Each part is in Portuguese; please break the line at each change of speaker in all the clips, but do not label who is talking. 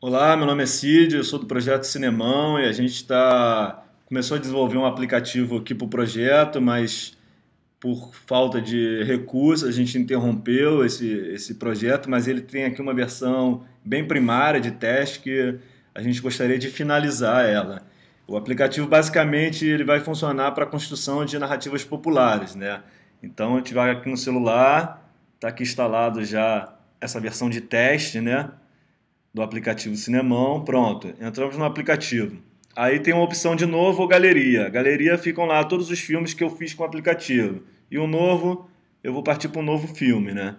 Olá, meu nome é Cid, eu sou do projeto Cinemão e a gente tá... começou a desenvolver um aplicativo aqui para o projeto, mas por falta de recursos a gente interrompeu esse, esse projeto, mas ele tem aqui uma versão bem primária de teste que a gente gostaria de finalizar ela. O aplicativo basicamente ele vai funcionar para a construção de narrativas populares, né? Então a gente vai aqui no celular, está aqui instalado já essa versão de teste, né? Do aplicativo Cinemão. Pronto, entramos no aplicativo. Aí tem uma opção de novo ou galeria. Galeria ficam lá todos os filmes que eu fiz com o aplicativo. E o novo, eu vou partir para um novo filme, né?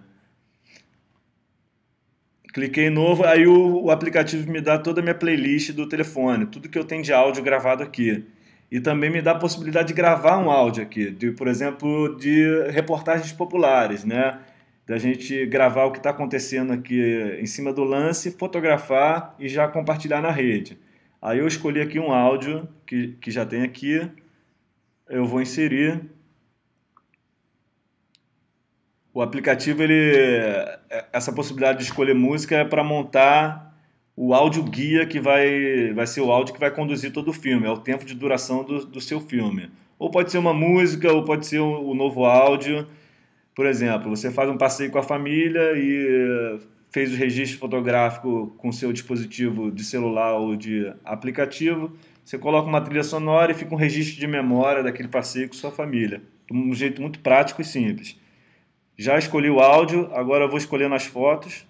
Cliquei em novo, aí o, o, aplicativo me dá toda a minha playlist do telefone, tudo que eu tenho de áudio gravado aqui. E também me dá a possibilidade de gravar um áudio aqui, de, por exemplo, de reportagens populares, né? da gente gravar o que está acontecendo aqui em cima do lance, fotografar e já compartilhar na rede. Aí eu escolhi aqui um áudio que, que já tem aqui, eu vou inserir. O aplicativo, ele, é, essa possibilidade de escolher música é para montar o áudio guia que vai, vai ser o áudio que vai conduzir todo o filme, é o tempo de duração do, do seu filme. Ou pode ser uma música, ou pode ser o um, um novo áudio. Por exemplo, você faz um passeio com a família e eh, fez o registro fotográfico com seu dispositivo de celular ou de aplicativo, você coloca uma trilha sonora e fica um registro de memória daquele passeio com sua família, de um jeito muito prático e simples. Já escolhi o áudio, agora eu vou escolher nas fotos.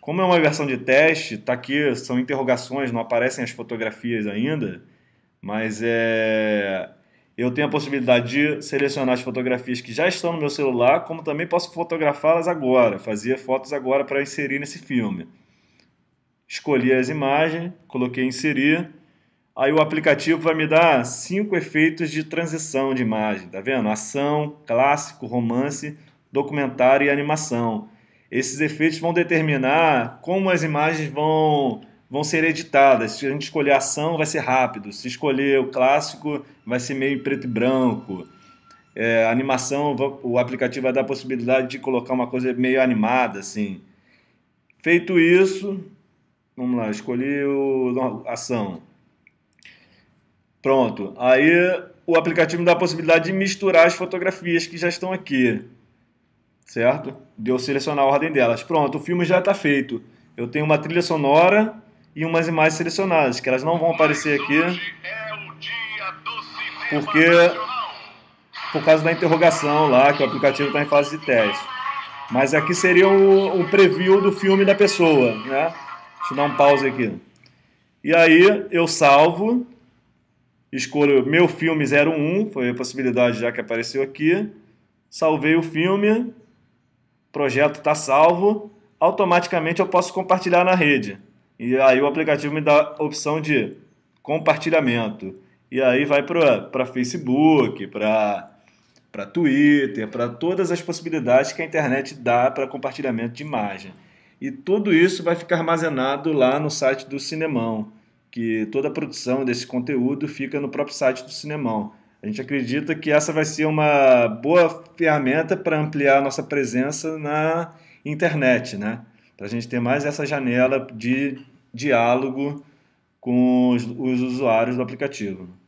Como é uma versão de teste, tá aqui, são interrogações, não aparecem as fotografias ainda, mas é eu tenho a possibilidade de selecionar as fotografias que já estão no meu celular, como também posso fotografá-las agora, fazer fotos agora para inserir nesse filme. Escolhi as imagens, coloquei inserir. Aí o aplicativo vai me dar cinco efeitos de transição de imagem, tá vendo? Ação, clássico, romance, documentário e animação. Esses efeitos vão determinar como as imagens vão vão ser editadas. Se a gente escolher ação, vai ser rápido. Se escolher o clássico, vai ser meio preto e branco. É, animação, o aplicativo vai dar a possibilidade de colocar uma coisa meio animada, assim. Feito isso, vamos lá, escolhi o, ação. Pronto. Aí o aplicativo dá a possibilidade de misturar as fotografias que já estão aqui. Certo? De eu selecionar a ordem delas. Pronto, o filme já está feito. Eu tenho uma trilha sonora e umas imagens selecionadas, que elas não vão aparecer aqui é porque por causa da interrogação lá, que o aplicativo está em fase de teste. Mas aqui seria o, o preview do filme da pessoa, né? Deixa eu dar um pause aqui. E aí eu salvo, escolho meu filme 01, foi a possibilidade já que apareceu aqui. Salvei o filme, projeto está salvo. Automaticamente eu posso compartilhar na rede. E aí o aplicativo me dá a opção de compartilhamento. E aí vai para Facebook, para Twitter, para todas as possibilidades que a internet dá para compartilhamento de imagem. E tudo isso vai ficar armazenado lá no site do Cinemão, que toda a produção desse conteúdo fica no próprio site do Cinemão. A gente acredita que essa vai ser uma boa ferramenta para ampliar nossa presença na internet, né? para a gente ter mais essa janela de diálogo com os, os usuários do aplicativo.